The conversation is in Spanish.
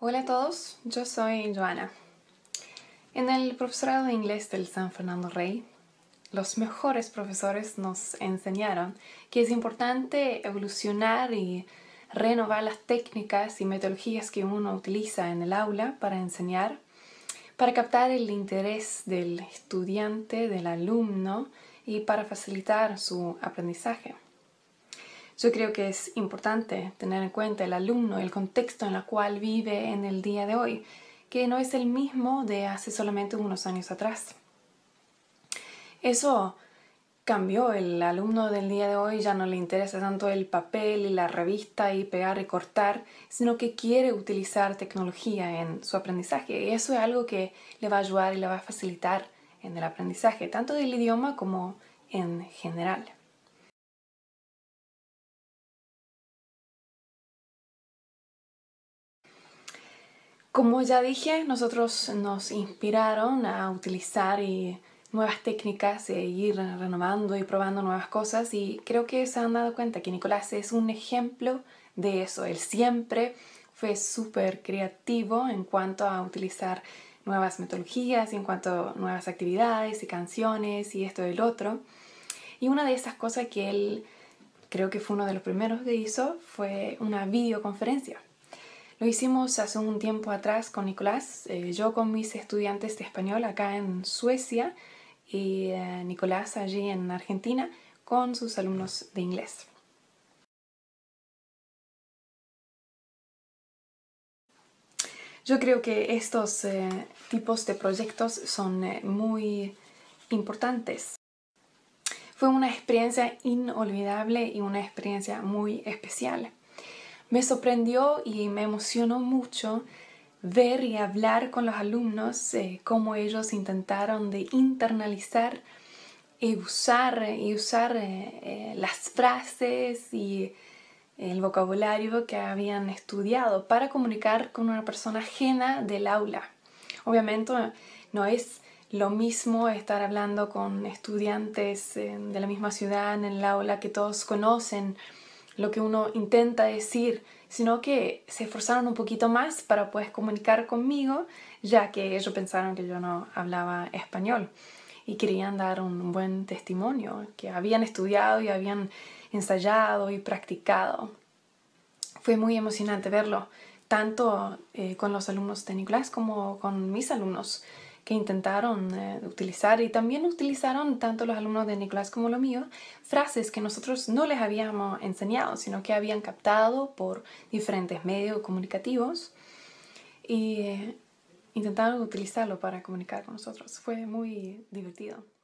Hola a todos, yo soy Joana. En el profesorado de inglés del San Fernando Rey, los mejores profesores nos enseñaron que es importante evolucionar y renovar las técnicas y metodologías que uno utiliza en el aula para enseñar, para captar el interés del estudiante, del alumno y para facilitar su aprendizaje. Yo creo que es importante tener en cuenta el alumno, el contexto en el cual vive en el día de hoy, que no es el mismo de hace solamente unos años atrás. Eso cambió, el alumno del día de hoy ya no le interesa tanto el papel y la revista y pegar y cortar, sino que quiere utilizar tecnología en su aprendizaje y eso es algo que le va a ayudar y le va a facilitar en el aprendizaje, tanto del idioma como en general. Como ya dije, nosotros nos inspiraron a utilizar eh, nuevas técnicas e ir renovando y probando nuevas cosas y creo que se han dado cuenta que Nicolás es un ejemplo de eso. Él siempre fue súper creativo en cuanto a utilizar nuevas metodologías y en cuanto a nuevas actividades y canciones y esto y el otro. Y una de esas cosas que él creo que fue uno de los primeros que hizo fue una videoconferencia. Lo hicimos hace un tiempo atrás con Nicolás, eh, yo con mis estudiantes de español acá en Suecia y eh, Nicolás allí en Argentina con sus alumnos de inglés. Yo creo que estos eh, tipos de proyectos son muy importantes. Fue una experiencia inolvidable y una experiencia muy especial. Me sorprendió y me emocionó mucho ver y hablar con los alumnos eh, cómo ellos intentaron de internalizar y usar, y usar eh, eh, las frases y el vocabulario que habían estudiado para comunicar con una persona ajena del aula. Obviamente no es lo mismo estar hablando con estudiantes de la misma ciudad en el aula que todos conocen lo que uno intenta decir, sino que se esforzaron un poquito más para poder pues, comunicar conmigo, ya que ellos pensaron que yo no hablaba español y querían dar un buen testimonio, que habían estudiado y habían ensayado y practicado. Fue muy emocionante verlo, tanto eh, con los alumnos de Nicolás como con mis alumnos que intentaron eh, utilizar y también utilizaron tanto los alumnos de Nicolás como los míos frases que nosotros no les habíamos enseñado, sino que habían captado por diferentes medios comunicativos y eh, intentaron utilizarlo para comunicar con nosotros. Fue muy divertido.